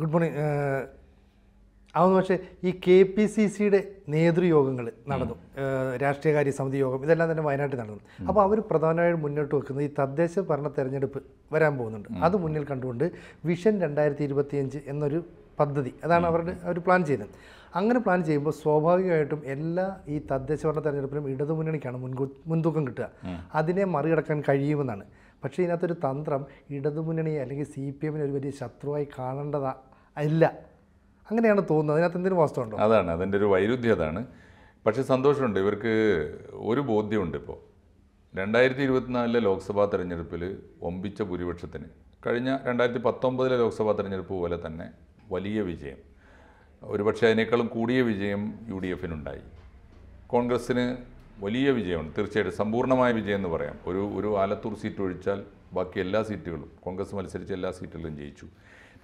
good morning അതൊന്ന് പക്ഷേ ഈ കെ പി സി സിയുടെ നേതൃയോഗങ്ങൾ നടന്നു രാഷ്ട്രീയകാര്യ സമിതി യോഗം ഇതെല്ലാം തന്നെ വയനാട്ടിൽ നടന്നു അപ്പോൾ അവർ പ്രധാനമായും മുന്നോട്ട് വെക്കുന്നത് ഈ തദ്ദേശ ഭരണ തെരഞ്ഞെടുപ്പ് വരാൻ പോകുന്നുണ്ട് അത് മുന്നിൽ കണ്ടുകൊണ്ട് വിഷൻ രണ്ടായിരത്തി ഇരുപത്തിയഞ്ച് എന്നൊരു പദ്ധതി അതാണ് അവരുടെ അവർ പ്ലാൻ ചെയ്യുന്നത് അങ്ങനെ പ്ലാൻ ചെയ്യുമ്പോൾ സ്വാഭാവികമായിട്ടും എല്ലാ ഈ തദ്ദേശ ഭരണ തെരഞ്ഞെടുപ്പിലും ഇടതുമുന്നണിക്കാണ് മുൻതൂക്കം കിട്ടുക അതിനെ മറികടക്കാൻ കഴിയുമെന്നാണ് പക്ഷേ ഇതിനകത്തൊരു തന്ത്രം ഇടതുമുന്നണിയെ അല്ലെങ്കിൽ സി പി എമ്മിനെ ഒരു വലിയ ശത്രുവായി കാണേണ്ടതാ അല്ല അങ്ങനെയാണ് തോന്നുന്നത് അതിനകത്ത് എന്തെങ്കിലും വാസ്തവമുണ്ടോ അതാണ് അതിൻ്റെ ഒരു വൈരുദ്ധ്യം അതാണ് പക്ഷേ സന്തോഷമുണ്ട് ഇവർക്ക് ഒരു ബോധ്യമുണ്ട് ഇപ്പോൾ രണ്ടായിരത്തി ഇരുപത്തിനാലിലെ ലോക്സഭാ തെരഞ്ഞെടുപ്പിൽ ഒമ്പിച്ച ഭൂരിപക്ഷത്തിന് കഴിഞ്ഞ രണ്ടായിരത്തി പത്തൊമ്പതിലെ ലോക്സഭാ തെരഞ്ഞെടുപ്പ് പോലെ തന്നെ വലിയ വിജയം ഒരുപക്ഷെ അതിനേക്കാളും കൂടിയ വിജയം യു ഡി എഫിനുണ്ടായി കോൺഗ്രസ്സിന് വലിയ വിജയമാണ് തീർച്ചയായിട്ടും സമ്പൂർണ്ണമായ വിജയം എന്ന് പറയാം ഒരു ഒരു ആലത്തൂർ സീറ്റ് ഒഴിച്ചാൽ ബാക്കി എല്ലാ സീറ്റുകളും കോൺഗ്രസ് മത്സരിച്ച എല്ലാ സീറ്റുകളും ജയിച്ചു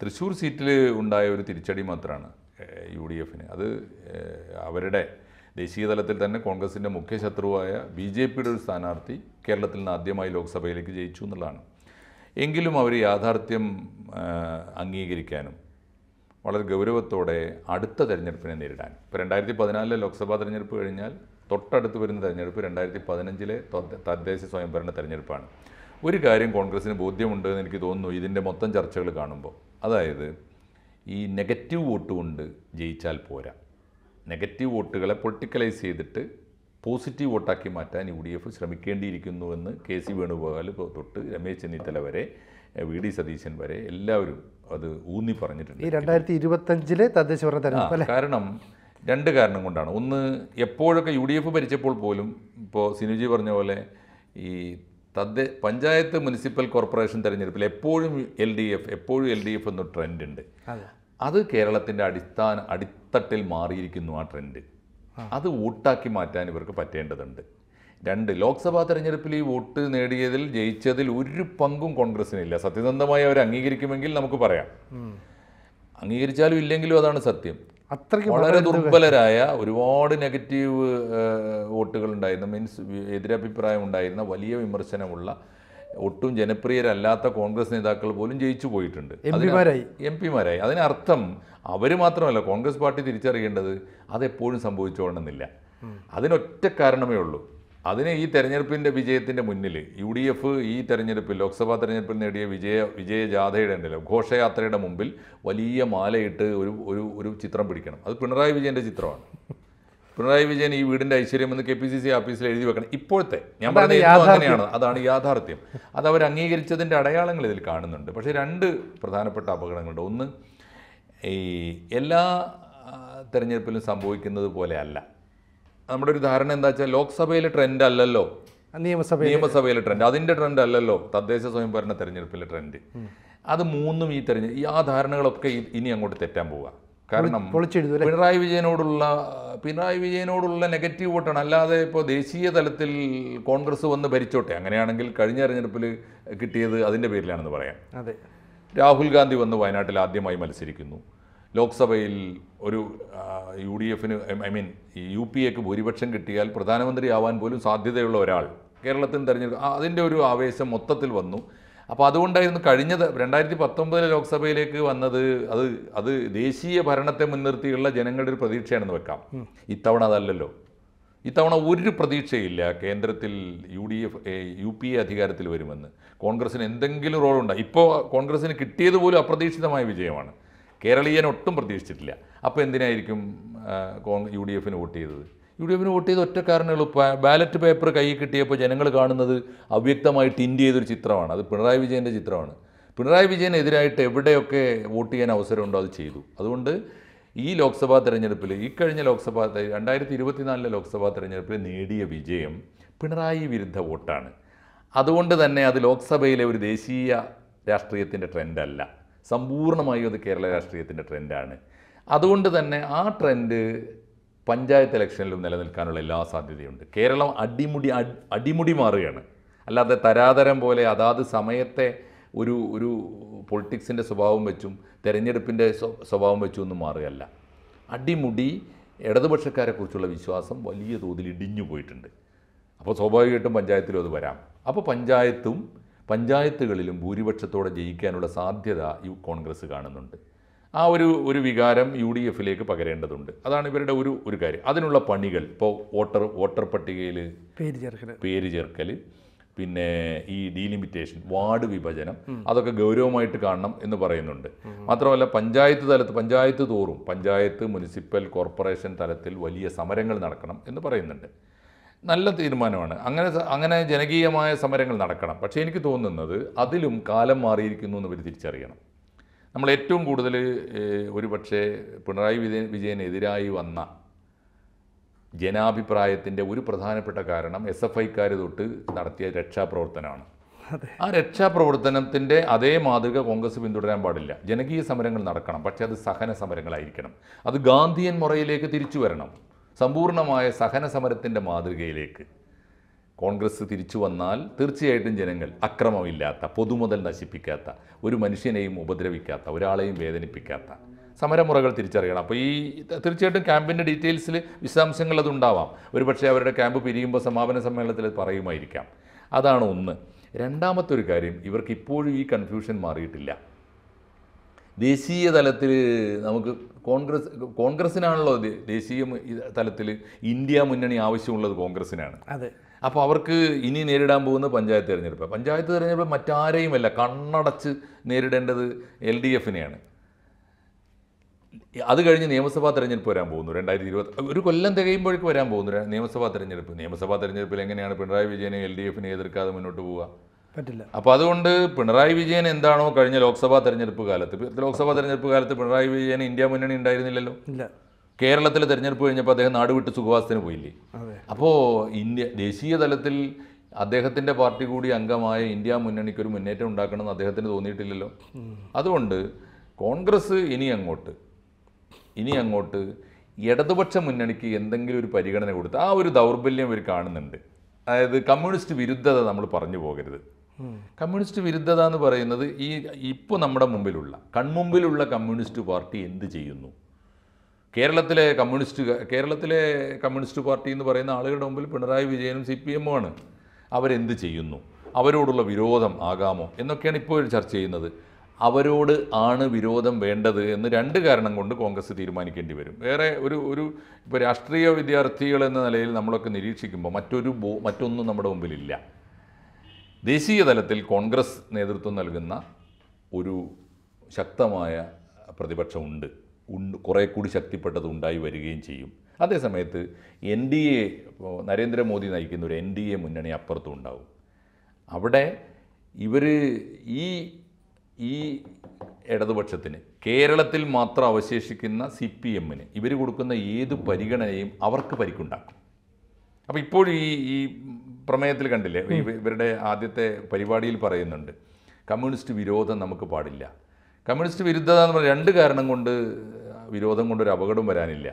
തൃശ്ശൂർ സീറ്റിൽ ഉണ്ടായ ഒരു തിരിച്ചടി മാത്രമാണ് യു ഡി എഫിന് അത് അവരുടെ ദേശീയ തലത്തിൽ തന്നെ കോൺഗ്രസിൻ്റെ മുഖ്യ ശത്രുവായ ബി ജെ പിയുടെ ഒരു സ്ഥാനാർത്ഥി കേരളത്തിൽ നിന്ന് ആദ്യമായി ലോക്സഭയിലേക്ക് ജയിച്ചു എന്നുള്ളതാണ് എങ്കിലും അവർ യാഥാർത്ഥ്യം അംഗീകരിക്കാനും വളരെ ഗൗരവത്തോടെ അടുത്ത തെരഞ്ഞെടുപ്പിനെ നേരിടാൻ ഇപ്പോൾ രണ്ടായിരത്തി പതിനാലിലെ ലോക്സഭാ തെരഞ്ഞെടുപ്പ് കഴിഞ്ഞാൽ തൊട്ടടുത്ത് വരുന്ന തെരഞ്ഞെടുപ്പ് രണ്ടായിരത്തി പതിനഞ്ചിലെ തദ്ദേശ സ്വയംഭരണ തെരഞ്ഞെടുപ്പാണ് ഒരു കാര്യം കോൺഗ്രസ്സിന് ബോധ്യമുണ്ട് എന്ന് എനിക്ക് തോന്നുന്നു ഇതിൻ്റെ മൊത്തം ചർച്ചകൾ കാണുമ്പോൾ അതായത് ഈ നെഗറ്റീവ് വോട്ട് കൊണ്ട് ജയിച്ചാൽ പോരാ നെഗറ്റീവ് വോട്ടുകളെ പൊളിറ്റിക്കലൈസ് ചെയ്തിട്ട് പോസിറ്റീവ് വോട്ടാക്കി മാറ്റാൻ യു ഡി എഫ് ശ്രമിക്കേണ്ടിയിരിക്കുന്നുവെന്ന് കെ സി വേണുഗോപാൽ തൊട്ട് രമേശ് ചെന്നിത്തല വരെ വി ഡി സതീശൻ വരെ എല്ലാവരും അത് ഊന്നി പറഞ്ഞിട്ടുണ്ട് ഈ രണ്ടായിരത്തി ഇരുപത്തഞ്ചിലെ തദ്ദേശ കാരണം രണ്ട് കാരണം കൊണ്ടാണ് ഒന്ന് എപ്പോഴൊക്കെ യു ഡി എഫ് ഭരിച്ചപ്പോൾ പോലും ഇപ്പോൾ സിനുജി പറഞ്ഞ പോലെ ഈ തദ്ദേ പഞ്ചായത്ത് മുനിസിപ്പൽ കോർപ്പറേഷൻ തെരഞ്ഞെടുപ്പിൽ എപ്പോഴും എൽ ഡി എഫ് എപ്പോഴും എൽ ഡി എഫ് എന്ന ട്രെൻഡ് ഉണ്ട് അത് കേരളത്തിൻ്റെ അടിസ്ഥാന അടിത്തട്ടിൽ മാറിയിരിക്കുന്നു ആ ട്രെൻഡ് അത് വോട്ടാക്കി മാറ്റാൻ ഇവർക്ക് പറ്റേണ്ടതുണ്ട് രണ്ട് ലോക്സഭാ തെരഞ്ഞെടുപ്പിൽ ഈ വോട്ട് നേടിയതിൽ ജയിച്ചതിൽ ഒരു പങ്കും കോൺഗ്രസിനില്ല സത്യസന്ധമായി അവർ അംഗീകരിക്കുമെങ്കിൽ നമുക്ക് പറയാം അംഗീകരിച്ചാലും ഇല്ലെങ്കിലും അതാണ് സത്യം അത്രയ്ക്ക് വളരെ ദുർബലരായ ഒരുപാട് നെഗറ്റീവ് വോട്ടുകൾ ഉണ്ടായിരുന്ന മീൻസ് എതിരഭിപ്രായം ഉണ്ടായിരുന്ന വലിയ വിമർശനമുള്ള ഒട്ടും ജനപ്രിയരല്ലാത്ത കോൺഗ്രസ് നേതാക്കൾ പോലും ജയിച്ചു പോയിട്ടുണ്ട് എം പിമാരായി അതിനർത്ഥം അവർ മാത്രമല്ല കോൺഗ്രസ് പാർട്ടി തിരിച്ചറിയേണ്ടത് അതെപ്പോഴും സംഭവിച്ചോളണമെന്നില്ല അതിനൊറ്റ കാരണമേ ഉള്ളൂ അതിന് ഈ തെരഞ്ഞെടുപ്പിൻ്റെ വിജയത്തിൻ്റെ മുന്നിൽ യു ഡി എഫ് ഈ തെരഞ്ഞെടുപ്പിൽ ലോക്സഭാ തെരഞ്ഞെടുപ്പിൽ നേടിയ വിജയ വിജയജാഥയുടെ എന്തെങ്കിലും ഘോഷയാത്രയുടെ മുമ്പിൽ വലിയ മാലയിട്ട് ഒരു ഒരു ഒരു ചിത്രം പിടിക്കണം അത് പിണറായി വിജയൻ്റെ ചിത്രമാണ് പിണറായി വിജയൻ ഈ വീടിൻ്റെ ഐശ്വര്യം എന്ന് കെ പി സി സി ഓഫീസിൽ എഴുതി വെക്കണം ഇപ്പോഴത്തെ ഞാൻ പറഞ്ഞത് അങ്ങനെയാണ് അതാണ് യാഥാർത്ഥ്യം അത് അവർ അംഗീകരിച്ചതിൻ്റെ അടയാളങ്ങൾ ഇതിൽ കാണുന്നുണ്ട് പക്ഷേ രണ്ട് പ്രധാനപ്പെട്ട അപകടങ്ങളുണ്ട് ഒന്ന് ഈ എല്ലാ തെരഞ്ഞെടുപ്പിലും സംഭവിക്കുന്നത് പോലെ അല്ല നമ്മുടെ ഒരു ധാരണ എന്താ വെച്ചാൽ ലോക്സഭയിലെ ട്രെൻഡ് അല്ലല്ലോ നിയമസഭ നിയമസഭയിലെ ട്രെൻഡ് അതിന്റെ ട്രെൻഡ് അല്ലല്ലോ തദ്ദേശ സ്വയംഭരണ തെരഞ്ഞെടുപ്പിലെ ട്രെൻഡ് അത് മൂന്നും ഈ തെരഞ്ഞെടുപ്പ് ഈ ആ ധാരണകളൊക്കെ ഇനി അങ്ങോട്ട് തെറ്റാൻ പോവുക കാരണം പിണറായി വിജയനോടുള്ള പിണറായി വിജയനോടുള്ള നെഗറ്റീവ് വോട്ടാണ് അല്ലാതെ ഇപ്പോൾ ദേശീയ തലത്തിൽ കോൺഗ്രസ് വന്ന് ഭരിച്ചോട്ടെ അങ്ങനെയാണെങ്കിൽ കഴിഞ്ഞ തെരഞ്ഞെടുപ്പിൽ കിട്ടിയത് അതിന്റെ പേരിലാണെന്ന് പറയാം അതെ രാഹുൽ ഗാന്ധി വന്ന് വയനാട്ടിൽ ആദ്യമായി മത്സരിക്കുന്നു ലോക്സഭയിൽ ഒരു യു ഡി എഫിന് ഐ മീൻ യു പി എക്ക് ഭൂരിപക്ഷം കിട്ടിയാൽ പ്രധാനമന്ത്രിയാവാൻ പോലും സാധ്യതയുള്ള ഒരാൾ കേരളത്തിൽ തെരഞ്ഞെടുക്കും അതിൻ്റെ ഒരു ആവേശം മൊത്തത്തിൽ വന്നു അപ്പോൾ അതുകൊണ്ടായിരുന്നു കഴിഞ്ഞത് രണ്ടായിരത്തി പത്തൊമ്പതിലെ ലോക്സഭയിലേക്ക് വന്നത് അത് അത് ദേശീയ ഭരണത്തെ മുൻനിർത്തിയുള്ള ജനങ്ങളുടെ ഒരു പ്രതീക്ഷയാണെന്ന് വെക്കാം ഇത്തവണ അതല്ലല്ലോ ഇത്തവണ ഒരു പ്രതീക്ഷയില്ല കേന്ദ്രത്തിൽ U D F U P A അധികാരത്തിൽ വരുമെന്ന് കോൺഗ്രസിന് എന്തെങ്കിലും റോളുണ്ടോ ഇപ്പോൾ കോൺഗ്രസിന് കിട്ടിയത് പോലും അപ്രതീക്ഷിതമായ വിജയമാണ് കേരളീയൻ ഒട്ടും പ്രതീക്ഷിച്ചിട്ടില്ല അപ്പോൾ എന്തിനായിരിക്കും കോൺ യു ഡി എഫിന് വോട്ട് ചെയ്തത് യു ഡി എഫിന് വോട്ട് ചെയ്ത ഒറ്റ കാരണമുള്ളൂ ബാലറ്റ് പേപ്പർ കയ്യിൽ കിട്ടിയപ്പോൾ ജനങ്ങൾ കാണുന്നത് അവ്യക്തമായിട്ട് ഇൻഡ്യ ചെയ്തൊരു ചിത്രമാണ് അത് പിണറായി വിജയൻ്റെ ചിത്രമാണ് പിണറായി വിജയനെതിരായിട്ട് എവിടെയൊക്കെ വോട്ട് ചെയ്യാൻ അവസരമുണ്ടോ അത് ചെയ്തു അതുകൊണ്ട് ഈ ലോക്സഭാ തെരഞ്ഞെടുപ്പിൽ ഈ കഴിഞ്ഞ ലോക്സഭാ രണ്ടായിരത്തി ഇരുപത്തിനാലിലെ ലോക്സഭാ തെരഞ്ഞെടുപ്പിൽ നേടിയ വിജയം പിണറായി വിരുദ്ധ വോട്ടാണ് അതുകൊണ്ട് തന്നെ അത് ലോക്സഭയിലെ ഒരു ദേശീയ രാഷ്ട്രീയത്തിൻ്റെ ട്രെൻഡല്ല സമ്പൂർണ്ണമായും അത് കേരള രാഷ്ട്രീയത്തിൻ്റെ ട്രെൻഡാണ് അതുകൊണ്ട് തന്നെ ആ ട്രെൻഡ് പഞ്ചായത്ത് ഇലക്ഷനിലും നിലനിൽക്കാനുള്ള എല്ലാ സാധ്യതയുണ്ട് കേരളം അടിമുടി അടിമുടി മാറുകയാണ് അല്ലാതെ തരാതരം പോലെ അതാത് സമയത്തെ ഒരു ഒരു പൊളിറ്റിക്സിൻ്റെ സ്വഭാവം വെച്ചും തെരഞ്ഞെടുപ്പിൻ്റെ സ്വഭാവം വെച്ചും ഒന്നും മാറുകയല്ല അടിമുടി ഇടതുപക്ഷക്കാരെക്കുറിച്ചുള്ള വിശ്വാസം വലിയ തോതിൽ ഇടിഞ്ഞു പോയിട്ടുണ്ട് അപ്പോൾ സ്വാഭാവികമായിട്ടും പഞ്ചായത്തിലും അത് വരാം അപ്പോൾ പഞ്ചായത്തും പഞ്ചായത്തുകളിലും ഭൂരിപക്ഷത്തോടെ ജയിക്കാനുള്ള സാധ്യത യു കോൺഗ്രസ് കാണുന്നുണ്ട് ആ ഒരു ഒരു വികാരം യു ഡി എഫിലേക്ക് പകരേണ്ടതുണ്ട് അതാണ് ഇവരുടെ ഒരു ഒരു കാര്യം അതിനുള്ള പണികൾ ഇപ്പോൾ വോട്ടർ വോട്ടർ പട്ടികയിൽ പേര് ചേർക്കൽ പേര് ചേർക്കൽ പിന്നെ ഈ ഡീലിമിറ്റേഷൻ വാർഡ് വിഭജനം അതൊക്കെ ഗൗരവമായിട്ട് കാണണം എന്ന് പറയുന്നുണ്ട് മാത്രമല്ല പഞ്ചായത്ത് തലത്ത് പഞ്ചായത്ത് തോറും പഞ്ചായത്ത് മുനിസിപ്പൽ കോർപ്പറേഷൻ തലത്തിൽ വലിയ സമരങ്ങൾ നടക്കണം എന്ന് പറയുന്നുണ്ട് നല്ല തീരുമാനമാണ് അങ്ങനെ അങ്ങനെ ജനകീയമായ സമരങ്ങൾ നടക്കണം പക്ഷേ എനിക്ക് തോന്നുന്നത് അതിലും കാലം മാറിയിരിക്കുന്നു എന്ന് ഇവർ തിരിച്ചറിയണം നമ്മൾ ഏറ്റവും കൂടുതൽ പക്ഷേ പിണറായി വിജയൻ വിജയനെതിരായി വന്ന ജനാഭിപ്രായത്തിൻ്റെ ഒരു പ്രധാനപ്പെട്ട കാരണം എസ് എഫ് ഐക്കാർ തൊട്ട് നടത്തിയ രക്ഷാപ്രവർത്തനമാണ് ആ രക്ഷാപ്രവർത്തനത്തിൻ്റെ അതേ മാതൃക കോൺഗ്രസ് പിന്തുടരാൻ പാടില്ല ജനകീയ സമരങ്ങൾ നടക്കണം പക്ഷേ അത് സഹന സമരങ്ങളായിരിക്കണം അത് ഗാന്ധിയൻ മുറയിലേക്ക് തിരിച്ചു വരണം സമ്പൂർണമായ സഹന സമരത്തിൻ്റെ മാതൃകയിലേക്ക് കോൺഗ്രസ് തിരിച്ചു വന്നാൽ തീർച്ചയായിട്ടും ജനങ്ങൾ അക്രമമില്ലാത്ത പൊതുമുതൽ നശിപ്പിക്കാത്ത ഒരു മനുഷ്യനെയും ഉപദ്രവിക്കാത്ത ഒരാളെയും വേദനിപ്പിക്കാത്ത സമരമുറകൾ തിരിച്ചറിയണം അപ്പോൾ ഈ തീർച്ചയായിട്ടും ക്യാമ്പിൻ്റെ ഡീറ്റെയിൽസിൽ വിശദാംശങ്ങൾ അതുണ്ടാവാം പക്ഷേ അവരുടെ ക്യാമ്പ് പിരിയുമ്പോൾ സമാപന സമ്മേളനത്തിൽ പറയുമായിരിക്കാം അതാണ് ഒന്ന് രണ്ടാമത്തെ ഒരു കാര്യം ഇവർക്ക് ഇപ്പോഴും ഈ കൺഫ്യൂഷൻ മാറിയിട്ടില്ല ദേശീയ തലത്തിൽ നമുക്ക് കോൺഗ്രസ് കോൺഗ്രസ്സിനാണല്ലോ ദേശീയ തലത്തിൽ ഇന്ത്യ മുന്നണി ആവശ്യമുള്ളത് കോൺഗ്രസ്സിനാണ് അതെ അപ്പോൾ അവർക്ക് ഇനി നേരിടാൻ പോകുന്ന പഞ്ചായത്ത് തിരഞ്ഞെടുപ്പ് പഞ്ചായത്ത് തിരഞ്ഞെടുപ്പ് അല്ല കണ്ണടച്ച് നേരിടേണ്ടത് എൽ ഡി എഫിനെയാണ് അത് കഴിഞ്ഞ് നിയമസഭാ തെരഞ്ഞെടുപ്പ് വരാൻ പോകുന്നു രണ്ടായിരത്തി ഇരുപത് ഒരു കൊല്ലം തികയുമ്പോഴേക്ക് വരാൻ പോകുന്നു നിയമസഭാ തെരഞ്ഞെടുപ്പ് നിയമസഭാ തെരഞ്ഞെടുപ്പിൽ എങ്ങനെയാണ് പിണറായി വിജയനെ എൽ ഡി എഫിനെ എതിർക്കാതെ മുന്നോട്ട് പോവുക പറ്റില്ല അപ്പോൾ അതുകൊണ്ട് പിണറായി വിജയൻ എന്താണോ കഴിഞ്ഞ ലോക്സഭാ തെരഞ്ഞെടുപ്പ് കാലത്ത് ലോക്സഭാ തെരഞ്ഞെടുപ്പ് കാലത്ത് പിണറായി വിജയൻ ഇന്ത്യ മുന്നണി ഉണ്ടായിരുന്നില്ലല്ലോ ഇല്ല കേരളത്തിലെ തെരഞ്ഞെടുപ്പ് കഴിഞ്ഞപ്പോൾ അദ്ദേഹം നാട് വിട്ട് സുഖവാസത്തിന് പോയില്ലേ അപ്പോൾ ഇന്ത്യ ദേശീയ തലത്തിൽ അദ്ദേഹത്തിൻ്റെ പാർട്ടി കൂടി അംഗമായ ഇന്ത്യ മുന്നണിക്ക് ഒരു മുന്നേറ്റം ഉണ്ടാക്കണമെന്ന് അദ്ദേഹത്തിന് തോന്നിയിട്ടില്ലല്ലോ അതുകൊണ്ട് കോൺഗ്രസ് ഇനി അങ്ങോട്ട് ഇനി അങ്ങോട്ട് ഇടതുപക്ഷ മുന്നണിക്ക് എന്തെങ്കിലും ഒരു പരിഗണന കൊടുത്ത് ആ ഒരു ദൗർബല്യം ഇവർ കാണുന്നുണ്ട് അതായത് കമ്മ്യൂണിസ്റ്റ് വിരുദ്ധത നമ്മൾ പറഞ്ഞു പോകരുത് കമ്മ്യൂണിസ്റ്റ് വിരുദ്ധത എന്ന് പറയുന്നത് ഈ ഇപ്പോൾ നമ്മുടെ മുമ്പിലുള്ള കൺമുമ്പിലുള്ള കമ്മ്യൂണിസ്റ്റ് പാർട്ടി എന്ത് ചെയ്യുന്നു കേരളത്തിലെ കമ്മ്യൂണിസ്റ്റ് കേരളത്തിലെ കമ്മ്യൂണിസ്റ്റ് പാർട്ടി എന്ന് പറയുന്ന ആളുകളുടെ മുമ്പിൽ പിണറായി വിജയനും സി പി എമ്മുമാണ് അവരെന്ത് ചെയ്യുന്നു അവരോടുള്ള വിരോധം ആകാമോ എന്നൊക്കെയാണ് ഇപ്പോൾ ചർച്ച ചെയ്യുന്നത് അവരോട് ആണ് വിരോധം വേണ്ടത് എന്ന് രണ്ട് കാരണം കൊണ്ട് കോൺഗ്രസ് തീരുമാനിക്കേണ്ടി വരും വേറെ ഒരു ഒരു ഇപ്പോൾ രാഷ്ട്രീയ വിദ്യാർത്ഥികൾ എന്ന നിലയിൽ നമ്മളൊക്കെ നിരീക്ഷിക്കുമ്പോൾ മറ്റൊരു ബോ മറ്റൊന്നും നമ്മുടെ മുമ്പിലില്ല ദേശീയ തലത്തിൽ കോൺഗ്രസ് നേതൃത്വം നൽകുന്ന ഒരു ശക്തമായ പ്രതിപക്ഷമുണ്ട് ഉണ്ട് കുറേ കൂടി ശക്തിപ്പെട്ടത് ഉണ്ടായി വരികയും ചെയ്യും അതേസമയത്ത് എൻ ഡി എ നരേന്ദ്രമോദി നയിക്കുന്ന ഒരു എൻ ഡി എ മുന്നണി അപ്പുറത്തും ഉണ്ടാവും അവിടെ ഇവർ ഈ ഈ ഇടതുപക്ഷത്തിന് കേരളത്തിൽ മാത്രം അവശേഷിക്കുന്ന സി പി എമ്മിന് ഇവർ കൊടുക്കുന്ന ഏത് പരിഗണനയും അവർക്ക് പരിക്കുണ്ടാക്കും അപ്പോൾ ഇപ്പോൾ ഈ ഈ പ്രമേയത്തിൽ കണ്ടില്ലേ ഇവരുടെ ആദ്യത്തെ പരിപാടിയിൽ പറയുന്നുണ്ട് കമ്മ്യൂണിസ്റ്റ് വിരോധം നമുക്ക് പാടില്ല കമ്മ്യൂണിസ്റ്റ് വിരുദ്ധത എന്ന് പറഞ്ഞാൽ രണ്ട് കാരണം കൊണ്ട് വിരോധം കൊണ്ട് ഒരു അപകടം വരാനില്ല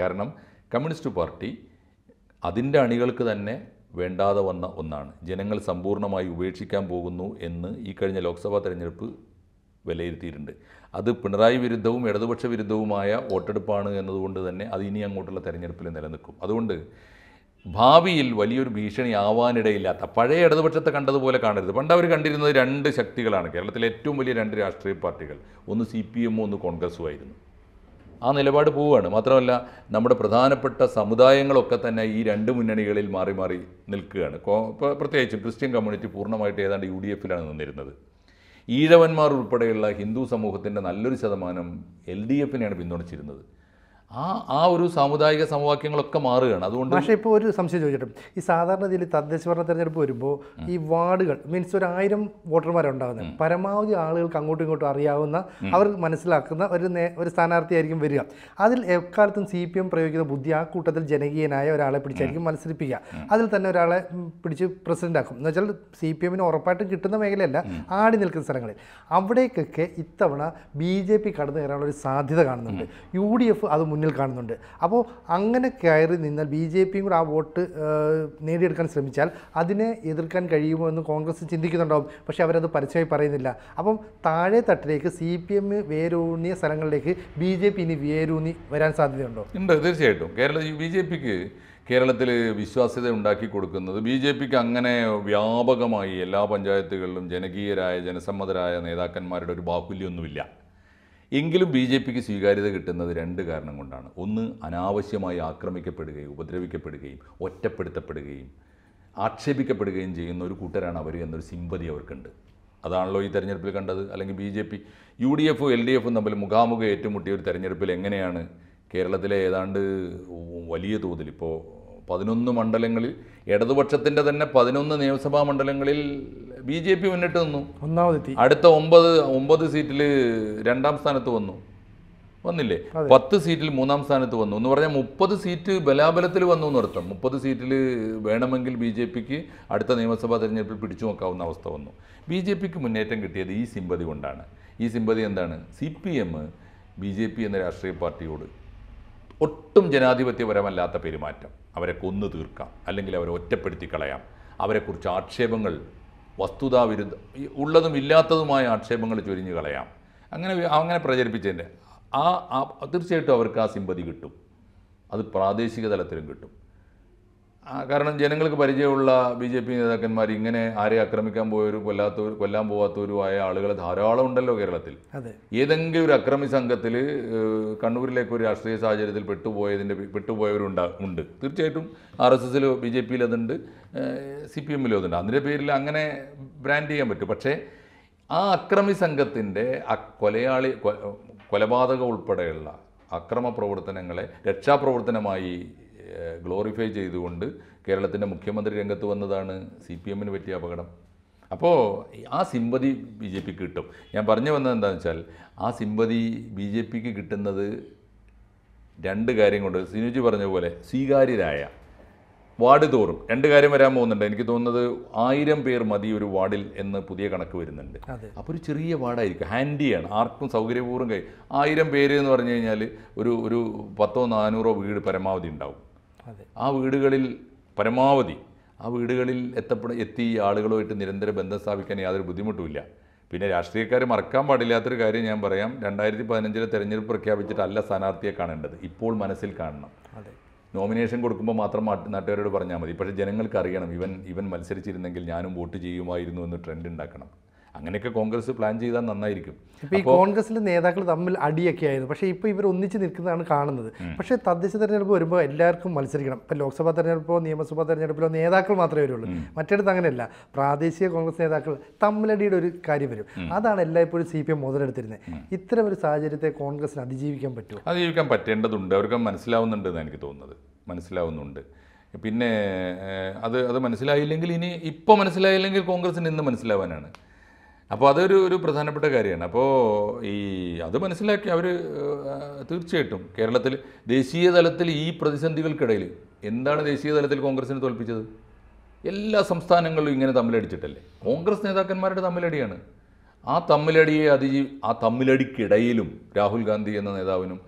കാരണം കമ്മ്യൂണിസ്റ്റ് പാർട്ടി അതിൻ്റെ അണികൾക്ക് തന്നെ വേണ്ടാതെ വന്ന ഒന്നാണ് ജനങ്ങൾ സമ്പൂർണ്ണമായി ഉപേക്ഷിക്കാൻ പോകുന്നു എന്ന് ഈ കഴിഞ്ഞ ലോക്സഭാ തെരഞ്ഞെടുപ്പ് വിലയിരുത്തിയിട്ടുണ്ട് അത് പിണറായി വിരുദ്ധവും ഇടതുപക്ഷ വിരുദ്ധവുമായ വോട്ടെടുപ്പാണ് എന്നതുകൊണ്ട് തന്നെ അത് ഇനി അങ്ങോട്ടുള്ള തെരഞ്ഞെടുപ്പിൽ നിലനിൽക്കും അതുകൊണ്ട് ഭാവിയിൽ വലിയൊരു ഭീഷണിയാവാനിടയില്ലാത്ത പഴയ ഇടതുപക്ഷത്തെ കണ്ടതുപോലെ കാണരുത് പണ്ട് അവർ കണ്ടിരുന്നത് രണ്ട് ശക്തികളാണ് കേരളത്തിലെ ഏറ്റവും വലിയ രണ്ട് രാഷ്ട്രീയ പാർട്ടികൾ ഒന്ന് സി പി എമ്മും ഒന്ന് കോൺഗ്രസ്സുമായിരുന്നു ആ നിലപാട് പോവുകയാണ് മാത്രമല്ല നമ്മുടെ പ്രധാനപ്പെട്ട സമുദായങ്ങളൊക്കെ തന്നെ ഈ രണ്ട് മുന്നണികളിൽ മാറി മാറി നിൽക്കുകയാണ് ഇപ്പോൾ പ്രത്യേകിച്ച് ക്രിസ്ത്യൻ കമ്മ്യൂണിറ്റി പൂർണ്ണമായിട്ട് ഏതാണ്ട് യു ഡി എഫിലാണ് നിന്നിരുന്നത് ഈഴവന്മാർ ഉൾപ്പെടെയുള്ള ഹിന്ദു സമൂഹത്തിൻ്റെ നല്ലൊരു ശതമാനം എൽ ഡി എഫിനെയാണ് പിന്തുണച്ചിരുന്നത് ആ ആ ഒരു സാമുദായിക സമവാക്യങ്ങളൊക്കെ മാറുകയാണ് അതുകൊണ്ട് പക്ഷേ ഇപ്പോൾ ഒരു സംശയം ചോദിച്ചിട്ടും ഈ സാധാരണ ഇതിൽ തദ്ദേശ ഭരണ തെരഞ്ഞെടുപ്പ് വരുമ്പോൾ ഈ വാർഡുകൾ മീൻസ് ഒരു ആയിരം വോട്ടർമാരുണ്ടാകുന്നത് പരമാവധി ആളുകൾക്ക് അങ്ങോട്ടും ഇങ്ങോട്ടും അറിയാവുന്ന അവർ മനസ്സിലാക്കുന്ന ഒരു ഒരു സ്ഥാനാർത്ഥിയായിരിക്കും വരിക അതിൽ എക്കാലത്തും സി പി എം പ്രയോഗിക്കുന്ന ബുദ്ധി ആ കൂട്ടത്തിൽ ജനകീയനായ ഒരാളെ പിടിച്ചായിരിക്കും മത്സരിപ്പിക്കുക അതിൽ തന്നെ ഒരാളെ പിടിച്ച് പ്രസിഡന്റ് ആക്കും എന്ന് വെച്ചാൽ സി പി എമ്മിന് ഉറപ്പായിട്ടും കിട്ടുന്ന മേഖലയല്ല ആടി നിൽക്കുന്ന സ്ഥലങ്ങളിൽ അവിടേക്കൊക്കെ ഇത്തവണ ബി ജെ പി കടന്നു കയറാനുള്ള ഒരു സാധ്യത കാണുന്നുണ്ട് യു ഡി എഫ് അത് മുൻ മുന്നിൽ കാണുന്നുണ്ട് അപ്പോൾ അങ്ങനെ കയറി നിന്നാൽ ബി ജെ പിയും കൂടെ ആ വോട്ട് നേടിയെടുക്കാൻ ശ്രമിച്ചാൽ അതിനെ എതിർക്കാൻ കഴിയുമോ എന്ന് കോൺഗ്രസ് ചിന്തിക്കുന്നുണ്ടാവും പക്ഷേ അവരത് പരസ്യമായി പറയുന്നില്ല അപ്പം താഴെ തട്ടിലേക്ക് സി പി എം വേരൂന്നിയ സ്ഥലങ്ങളിലേക്ക് ബി ജെ പി ഇനി വേരൂന്നി വരാൻ സാധ്യതയുണ്ടോ ഉണ്ട് തീർച്ചയായിട്ടും കേരള ബി ജെ പിക്ക് കേരളത്തിൽ വിശ്വാസ്യത ഉണ്ടാക്കി കൊടുക്കുന്നത് ബി ജെ പിക്ക് അങ്ങനെ വ്യാപകമായി എല്ലാ പഞ്ചായത്തുകളിലും ജനകീയരായ ജനസമ്മതരായ നേതാക്കന്മാരുടെ ഒരു ബാഹുല്യമൊന്നുമില്ല എങ്കിലും ബി ജെ പിക്ക് സ്വീകാര്യത കിട്ടുന്നത് രണ്ട് കാരണം കൊണ്ടാണ് ഒന്ന് അനാവശ്യമായി ആക്രമിക്കപ്പെടുകയും ഉപദ്രവിക്കപ്പെടുകയും ഒറ്റപ്പെടുത്തപ്പെടുകയും ആക്ഷേപിക്കപ്പെടുകയും ചെയ്യുന്ന ഒരു കൂട്ടരാണ് അവർ എന്നൊരു സിമ്പതി അവർക്കുണ്ട് അതാണല്ലോ ഈ തെരഞ്ഞെടുപ്പിൽ കണ്ടത് അല്ലെങ്കിൽ B J P U D എഫും എൽ ഡി എഫും തമ്മിൽ മുഖാമുഖം ഏറ്റുമുട്ടിയ ഒരു തെരഞ്ഞെടുപ്പിൽ എങ്ങനെയാണ് കേരളത്തിലെ ഏതാണ്ട് വലിയ തോതിൽ ഇപ്പോൾ പതിനൊന്ന് മണ്ഡലങ്ങളിൽ ഇടതുപക്ഷത്തിൻ്റെ തന്നെ പതിനൊന്ന് നിയമസഭാ മണ്ഡലങ്ങളിൽ ബി ജെ പി മുന്നിട്ട് നിന്നു ഒന്നാമതെത്തി അടുത്ത ഒമ്പത് ഒമ്പത് സീറ്റിൽ രണ്ടാം സ്ഥാനത്ത് വന്നു വന്നില്ലേ പത്ത് സീറ്റിൽ മൂന്നാം സ്ഥാനത്ത് വന്നു എന്ന് പറഞ്ഞാൽ മുപ്പത് സീറ്റ് ബലാബലത്തിൽ വന്നു എന്നർത്ഥം മുപ്പത് സീറ്റിൽ വേണമെങ്കിൽ ബി ജെ പിക്ക് അടുത്ത നിയമസഭാ തെരഞ്ഞെടുപ്പിൽ പിടിച്ചു നോക്കാവുന്ന അവസ്ഥ വന്നു ബി ജെ പിക്ക് മുന്നേറ്റം കിട്ടിയത് ഈ സിമ്പതി കൊണ്ടാണ് ഈ സിമ്പതി എന്താണ് C P M B J P എന്ന രാഷ്ട്രീയ പാർട്ടിയോട് ഒട്ടും ജനാധിപത്യപരമല്ലാത്ത പെരുമാറ്റം അവരെ കൊന്നു തീർക്കാം അല്ലെങ്കിൽ അവരെ ഒറ്റപ്പെടുത്തി കളയാം അവരെക്കുറിച്ച് ആക്ഷേപങ്ങൾ വസ്തുതാവിരുദ്ധ ഉള്ളതും ഇല്ലാത്തതുമായ ആക്ഷേപങ്ങൾ ചൊരിഞ്ഞു കളയാം അങ്ങനെ അങ്ങനെ പ്രചരിപ്പിച്ചതിൻ്റെ ആ തീർച്ചയായിട്ടും അവർക്ക് ആ സിമ്പതി കിട്ടും അത് പ്രാദേശിക തലത്തിലും കിട്ടും കാരണം ജനങ്ങൾക്ക് പരിചയമുള്ള ബി ജെ പി നേതാക്കന്മാർ ഇങ്ങനെ ആരെ ആക്രമിക്കാൻ പോയവരും കൊല്ലാത്തവരും കൊല്ലാൻ പോവാത്തവരുമായ ആളുകൾ ധാരാളം ഉണ്ടല്ലോ കേരളത്തിൽ ഏതെങ്കിലും ഒരു അക്രമി സംഘത്തിൽ കണ്ണൂരിലേക്ക് ഒരു രാഷ്ട്രീയ സാഹചര്യത്തിൽ പെട്ടുപോയതിൻ്റെ പെട്ടുപോയവരുണ്ടാ ഉണ്ട് തീർച്ചയായിട്ടും ആർ എസ് എസിലോ ബി ജെ പിയിലോ അതുണ്ട് സി പി എമ്മിലോ അതുണ്ട് അതിൻ്റെ പേരിൽ അങ്ങനെ ബ്രാൻഡ് ചെയ്യാൻ പറ്റും പക്ഷേ ആ അക്രമി സംഘത്തിൻ്റെ കൊലയാളി കൊലപാതകം ഉൾപ്പെടെയുള്ള അക്രമ പ്രവർത്തനങ്ങളെ രക്ഷാപ്രവർത്തനമായി ഗ്ലോറിഫൈ ചെയ്തുകൊണ്ട് കേരളത്തിൻ്റെ മുഖ്യമന്ത്രി രംഗത്ത് വന്നതാണ് സി പി എമ്മിന് പറ്റിയ അപകടം അപ്പോൾ ആ സിമ്പതി ബി ജെ പിക്ക് കിട്ടും ഞാൻ പറഞ്ഞു വന്നത് എന്താണെന്ന് വെച്ചാൽ ആ സിമ്പതി ബി ജെ പിക്ക് കിട്ടുന്നത് രണ്ട് കാര്യം കൊണ്ട് സിനുജി പറഞ്ഞ പോലെ സ്വീകാര്യരായ വാർഡ് തോറും രണ്ട് കാര്യം വരാൻ പോകുന്നുണ്ട് എനിക്ക് തോന്നുന്നത് ആയിരം പേർ മതി ഒരു വാർഡിൽ എന്ന് പുതിയ കണക്ക് വരുന്നുണ്ട് അപ്പോൾ ഒരു ചെറിയ വാർഡായിരിക്കും ഹാൻഡിയാണ് ആർക്കും സൗകര്യപൂർവ്വം കഴിയും ആയിരം പേര് എന്ന് പറഞ്ഞു കഴിഞ്ഞാൽ ഒരു ഒരു പത്തോ നാനൂറോ വീട് പരമാവധി ഉണ്ടാവും ആ വീടുകളിൽ പരമാവധി ആ വീടുകളിൽ എത്തപ്പെട എത്തി ആളുകളുമായിട്ട് നിരന്തര ബന്ധം സ്ഥാപിക്കാൻ യാതൊരു ബുദ്ധിമുട്ടുമില്ല പിന്നെ രാഷ്ട്രീയക്കാർ മറക്കാൻ പാടില്ലാത്തൊരു കാര്യം ഞാൻ പറയാം രണ്ടായിരത്തി പതിനഞ്ചിലെ തെരഞ്ഞെടുപ്പ് പ്രഖ്യാപിച്ചിട്ടല്ല സ്ഥാനാർത്ഥിയെ കാണേണ്ടത് ഇപ്പോൾ മനസ്സിൽ കാണണം അതെ നോമിനേഷൻ കൊടുക്കുമ്പോൾ മാത്രം നാട്ടുകാരോട് പറഞ്ഞാൽ മതി പക്ഷേ ജനങ്ങൾക്ക് അറിയണം ഇവൻ ഇവൻ മത്സരിച്ചിരുന്നെങ്കിൽ ഞാനും വോട്ട് ചെയ്യുമായിരുന്നു എന്ന് ട്രെൻഡ് ഉണ്ടാക്കണം അങ്ങനെയൊക്കെ കോൺഗ്രസ് പ്ലാൻ ചെയ്താൽ നന്നായിരിക്കും ഇപ്പോൾ ഈ കോൺഗ്രസിലെ നേതാക്കൾ തമ്മിൽ അടിയൊക്കെ ആയിരുന്നു പക്ഷേ ഇപ്പോൾ ഇവർ ഒന്നിച്ച് നിൽക്കുന്നതാണ് കാണുന്നത് പക്ഷേ തദ്ദേശ തെരഞ്ഞെടുപ്പ് വരുമ്പോൾ എല്ലാവർക്കും മത്സരിക്കണം ഇപ്പോൾ ലോക്സഭാ തെരഞ്ഞെടുപ്പോ നിയമസഭാ തെരഞ്ഞെടുപ്പിലോ നേതാക്കൾ മാത്രമേ വരുള്ളൂ മറ്റിടത്ത് അങ്ങനെയല്ല പ്രാദേശിക കോൺഗ്രസ് നേതാക്കൾ തമ്മിലടിയുടെ ഒരു കാര്യം വരും അതാണ് എല്ലായ്പ്പോഴും സി പി എം മുതലെടുത്തിരുന്നത് ഇത്തരം ഒരു സാഹചര്യത്തെ കോൺഗ്രസിന് അതിജീവിക്കാൻ പറ്റും അതിജീവിക്കാൻ പറ്റേണ്ടതുണ്ട് അവർക്ക് മനസ്സിലാവുന്നുണ്ടെന്ന് എനിക്ക് തോന്നുന്നത് മനസ്സിലാവുന്നുണ്ട് പിന്നെ അത് അത് മനസ്സിലായില്ലെങ്കിൽ ഇനി ഇപ്പോൾ മനസ്സിലായില്ലെങ്കിൽ കോൺഗ്രസിന് ഇന്ന് മനസ്സിലാവാനാണ് അപ്പോൾ അതൊരു ഒരു പ്രധാനപ്പെട്ട കാര്യമാണ് അപ്പോൾ ഈ അത് മനസ്സിലാക്കി അവർ തീർച്ചയായിട്ടും കേരളത്തിൽ ദേശീയ തലത്തിൽ ഈ പ്രതിസന്ധികൾക്കിടയിൽ എന്താണ് ദേശീയ തലത്തിൽ കോൺഗ്രസിനെ തോൽപ്പിച്ചത് എല്ലാ സംസ്ഥാനങ്ങളിലും ഇങ്ങനെ തമ്മിലടിച്ചിട്ടല്ലേ കോൺഗ്രസ് നേതാക്കന്മാരുടെ തമ്മിലടിയാണ് ആ തമ്മിലടിയെ അതിജീ ആ തമ്മിലടിക്കിടയിലും രാഹുൽ ഗാന്ധി എന്ന നേതാവിനും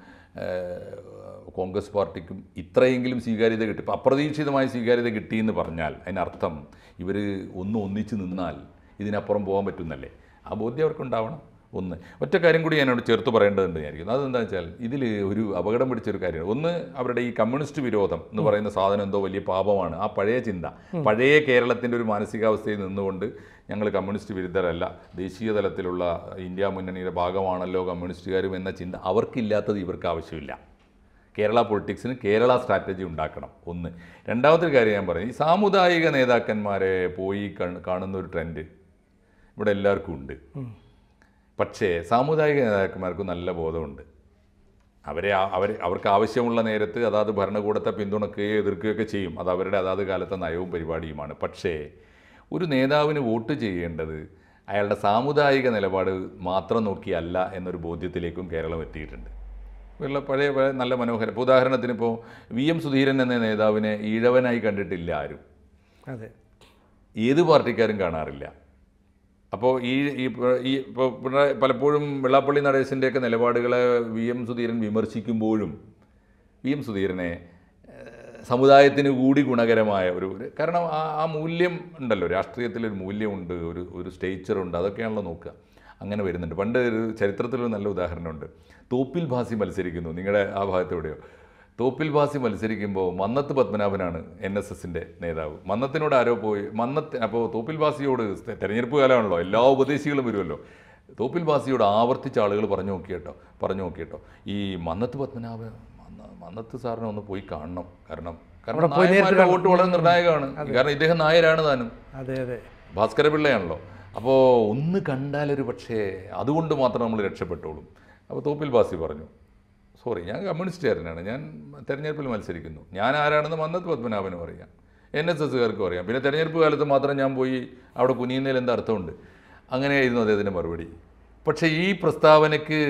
കോൺഗ്രസ് പാർട്ടിക്കും ഇത്രയെങ്കിലും സ്വീകാര്യത കിട്ടി അപ്രതീക്ഷിതമായ സ്വീകാര്യത കിട്ടിയെന്ന് പറഞ്ഞാൽ അതിനർത്ഥം ഇവർ ഒന്ന് ഒന്നിച്ച് നിന്നാൽ ഇതിനപ്പുറം പോകാൻ പറ്റുന്നല്ലേ ആ ബോധ്യം അവർക്കുണ്ടാവണം ഒന്ന് ഒറ്റ കാര്യം കൂടി ഞാനോട് ചേർത്ത് പറയേണ്ടതുണ്ട് ഞാനിരിക്കുന്നു അതെന്താണെന്ന് വെച്ചാൽ ഇതിൽ ഒരു അപകടം പിടിച്ചൊരു കാര്യമാണ് ഒന്ന് അവരുടെ ഈ കമ്മ്യൂണിസ്റ്റ് വിരോധം എന്ന് പറയുന്ന സാധനം എന്തോ വലിയ പാപമാണ് ആ പഴയ ചിന്ത പഴയ കേരളത്തിൻ്റെ ഒരു മാനസികാവസ്ഥയിൽ നിന്നുകൊണ്ട് ഞങ്ങൾ കമ്മ്യൂണിസ്റ്റ് വിരുദ്ധരല്ല ദേശീയ തലത്തിലുള്ള ഇന്ത്യ മുന്നണിയുടെ ഭാഗമാണല്ലോ കമ്മ്യൂണിസ്റ്റുകാരും എന്ന ചിന്ത അവർക്കില്ലാത്തത് ഇവർക്ക് ആവശ്യമില്ല കേരള പൊളിറ്റിക്സിന് കേരള സ്ട്രാറ്റജി ഉണ്ടാക്കണം ഒന്ന് രണ്ടാമത്തെ കാര്യം ഞാൻ പറയും ഈ സാമുദായിക നേതാക്കന്മാരെ പോയി കാണുന്ന ഒരു ട്രെൻഡ് ഇവിടെ എല്ലാവർക്കും ഉണ്ട് പക്ഷേ സാമുദായിക നേതാക്കന്മാർക്ക് നല്ല ബോധമുണ്ട് അവരെ അവർ അവർക്ക് ആവശ്യമുള്ള നേരത്ത് അതാത് ഭരണകൂടത്തെ പിന്തുണക്കുകയോ എതിർക്കുകയൊക്കെ ചെയ്യും അത് അവരുടെ അതാത് കാലത്തെ നയവും പരിപാടിയുമാണ് പക്ഷേ ഒരു നേതാവിന് വോട്ട് ചെയ്യേണ്ടത് അയാളുടെ സാമുദായിക നിലപാട് മാത്രം നോക്കിയല്ല എന്നൊരു ബോധ്യത്തിലേക്കും കേരളം എത്തിയിട്ടുണ്ട് ഉള്ള പഴയ നല്ല മനോഹരം ഇപ്പോൾ ഉദാഹരണത്തിന് ഇപ്പോൾ വി എം സുധീരൻ എന്ന നേതാവിനെ ഈഴവനായി കണ്ടിട്ടില്ല ആരും അതെ ഏത് പാർട്ടിക്കാരും കാണാറില്ല അപ്പോൾ ഈ ഈ ഇപ്പോൾ പിണറായി പലപ്പോഴും വെള്ളാപ്പള്ളി നടേശൻ്റെയൊക്കെ നിലപാടുകളെ വി എം സുധീരൻ വിമർശിക്കുമ്പോഴും വി എം സുധീരനെ സമുദായത്തിന് കൂടി ഗുണകരമായ ഒരു കാരണം ആ ആ മൂല്യം ഉണ്ടല്ലോ രാഷ്ട്രീയത്തിലൊരു മൂല്യമുണ്ട് ഒരു ഒരു സ്റ്റേച്ചറുണ്ട് അതൊക്കെയാണല്ലോ നോക്കുക അങ്ങനെ വരുന്നുണ്ട് പണ്ട് ഒരു ചരിത്രത്തിലൊരു നല്ല ഉദാഹരണമുണ്ട് തോപ്പിൽ ഭാസി മത്സരിക്കുന്നു നിങ്ങളുടെ ആ ഭാഗത്തെവിടെയോ തോപ്പിൽ വാസി മത്സരിക്കുമ്പോൾ മന്നത്ത് പത്മനാഭനാണ് എൻ എസ് എസിൻ്റെ നേതാവ് മന്നത്തിനോട് ആരോ പോയി മന്നത്ത് അപ്പോൾ തോപ്പിൽ വാസിയോട് തെരഞ്ഞെടുപ്പ് കാലമാണല്ലോ എല്ലാ ഉപദേശികളും വരുമല്ലോ തോപ്പിൽ വാസിയോട് ആവർത്തിച്ച ആളുകൾ പറഞ്ഞു നോക്കിയട്ടോ പറഞ്ഞു നോക്കിയട്ടോ ഈ മന്നത്ത് പത്മനാഭൻ മന്നത്ത് സാറിനെ ഒന്ന് പോയി കാണണം കാരണം കാരണം വോട്ട് വളരെ നിർണായകമാണ് കാരണം ഇദ്ദേഹം നായരാണ് താനും അതെ അതെ ഭാസ്കര പിള്ളയാണല്ലോ അപ്പോൾ ഒന്ന് കണ്ടാലൊരു പക്ഷേ അതുകൊണ്ട് മാത്രം നമ്മൾ രക്ഷപ്പെട്ടോളും അപ്പോൾ തോപ്പിൽ വാസി പറഞ്ഞു സോറി ഞാൻ കമ്മ്യൂണിസ്റ്റുകാരനാണ് ഞാൻ തെരഞ്ഞെടുപ്പിൽ മത്സരിക്കുന്നു ഞാൻ ആരാണെന്ന് മന്നത്ത് പത്മനാഭനും അറിയാം എൻ എസ് എസ്സുകാർക്കും അറിയാം പിന്നെ തെരഞ്ഞെടുപ്പ് കാലത്ത് മാത്രം ഞാൻ പോയി അവിടെ കുനിയുന്നതിൽ എന്താ അർത്ഥമുണ്ട് അങ്ങനെയായിരുന്നു അദ്ദേഹത്തിൻ്റെ മറുപടി പക്ഷേ ഈ പ്രസ്താവനയ്ക്ക്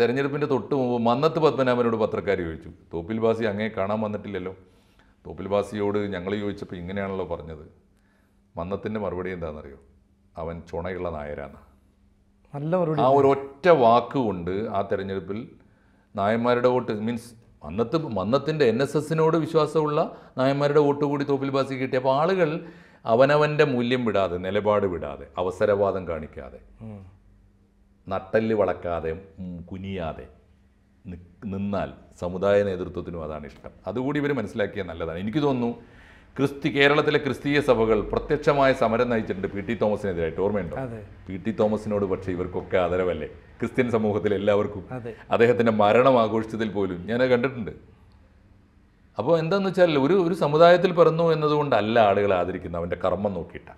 തെരഞ്ഞെടുപ്പിൻ്റെ തൊട്ട് മുമ്പ് മന്നത്ത് പത്മനാഭനോട് പത്രക്കാർ ചോദിച്ചു തോപ്പിൽ ബാസി അങ്ങേ കാണാൻ വന്നിട്ടില്ലല്ലോ തോപ്പിൽ ബാസിയോട് ഞങ്ങൾ ചോദിച്ചപ്പോൾ ഇങ്ങനെയാണല്ലോ പറഞ്ഞത് മന്നത്തിൻ്റെ മറുപടി എന്താണെന്നറിയോ അവൻ ചുണയുള്ള നായരാണ് നല്ല മറുപടി ആ ഒരൊറ്റ വാക്കുകൊണ്ട് ആ തെരഞ്ഞെടുപ്പിൽ നായന്മാരുടെ വോട്ട് മീൻസ് അന്നത്തെ മന്നത്തിൻ്റെ എൻ എസ് എസിനോട് വിശ്വാസമുള്ള നായന്മാരുടെ വോട്ട് കൂടി തോപ്പിൽ ബാസി കിട്ടി അപ്പോൾ ആളുകൾ അവനവൻ്റെ മൂല്യം വിടാതെ നിലപാട് വിടാതെ അവസരവാദം കാണിക്കാതെ നട്ടല് വളക്കാതെ കുനിയാതെ നിന്നാൽ സമുദായ നേതൃത്വത്തിനും അതാണ് ഇഷ്ടം അതുകൂടി ഇവർ മനസ്സിലാക്കിയാൽ നല്ലതാണ് എനിക്ക് തോന്നുന്നു ക്രിസ്തി കേരളത്തിലെ ക്രിസ്തീയ സഭകൾ പ്രത്യക്ഷമായ സമരം നയിച്ചിട്ടുണ്ട് പി ടി തോമസിനെതിരായിട്ട് ഓർമ്മയുണ്ടോ പി ടി തോമസിനോട് പക്ഷേ ഇവർക്കൊക്കെ ആദരവല്ലേ ക്രിസ്ത്യൻ സമൂഹത്തിൽ എല്ലാവർക്കും അദ്ദേഹത്തിന്റെ മരണം ആഘോഷിച്ചതിൽ പോലും ഞാൻ കണ്ടിട്ടുണ്ട് അപ്പോൾ എന്താന്ന് വെച്ചാൽ ഒരു ഒരു സമുദായത്തിൽ പിറന്നു എന്നതുകൊണ്ടല്ല ആളുകളെ ആദരിക്കുന്നത് അവൻ്റെ കർമ്മം നോക്കിയിട്ട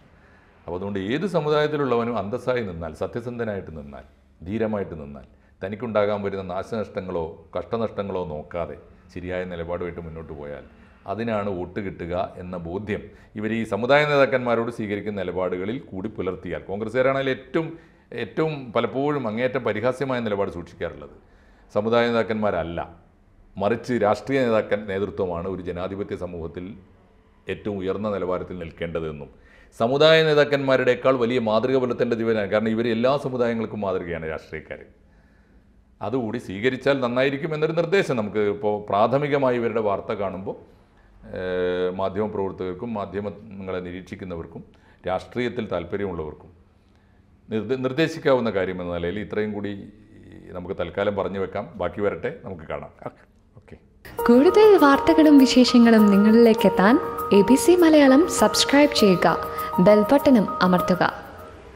അപ്പോൾ അതുകൊണ്ട് ഏത് സമുദായത്തിലുള്ളവനും അന്തസ്സായി നിന്നാൽ സത്യസന്ധനായിട്ട് നിന്നാൽ ധീരമായിട്ട് നിന്നാൽ തനിക്കുണ്ടാകാൻ വരുന്ന നാശനഷ്ടങ്ങളോ കഷ്ടനഷ്ടങ്ങളോ നോക്കാതെ ശരിയായ നിലപാടുമായിട്ട് മുന്നോട്ട് പോയാൽ അതിനാണ് വോട്ട് കിട്ടുക എന്ന ബോധ്യം ഇവർ ഈ സമുദായ നേതാക്കന്മാരോട് സ്വീകരിക്കുന്ന നിലപാടുകളിൽ കൂടി പുലർത്തിയാൽ കോൺഗ്രസ്സുകാരാണെങ്കിൽ ഏറ്റവും ഏറ്റവും പലപ്പോഴും അങ്ങേറ്റം പരിഹാസ്യമായ നിലപാട് സൂക്ഷിക്കാറുള്ളത് സമുദായ നേതാക്കന്മാരല്ല മറിച്ച് രാഷ്ട്രീയ നേതാക്കൻ നേതൃത്വമാണ് ഒരു ജനാധിപത്യ സമൂഹത്തിൽ ഏറ്റവും ഉയർന്ന നിലവാരത്തിൽ നിൽക്കേണ്ടതെന്നും സമുദായ നേതാക്കന്മാരുടെക്കാൾ വലിയ മാതൃക പുലർത്തേണ്ടത് ജീവനാണ് കാരണം ഇവർ എല്ലാ സമുദായങ്ങൾക്കും മാതൃകയാണ് രാഷ്ട്രീയക്കാർ അതുകൂടി സ്വീകരിച്ചാൽ നന്നായിരിക്കും എന്നൊരു നിർദ്ദേശം നമുക്ക് ഇപ്പോൾ പ്രാഥമികമായി ഇവരുടെ വാർത്ത കാണുമ്പോൾ മാധ്യമ പ്രവർത്തകർക്കും മാധ്യമങ്ങളെ നിരീക്ഷിക്കുന്നവർക്കും രാഷ്ട്രീയത്തിൽ താല്പര്യമുള്ളവർക്കും നിർദ്ദേശിക്കാവുന്ന കാര്യം എന്ന നിലയിൽ ഇത്രയും കൂടി നമുക്ക് തൽക്കാലം പറഞ്ഞു വെക്കാം ബാക്കി വരട്ടെ നമുക്ക് കാണാം ഓക്കെ കൂടുതൽ വാർത്തകളും വിശേഷങ്ങളും നിങ്ങളിലേക്ക് എത്താൻ A B C Malayalam subscribe ചെയ്യുക ബെൽബട്ടനും അമർത്തുക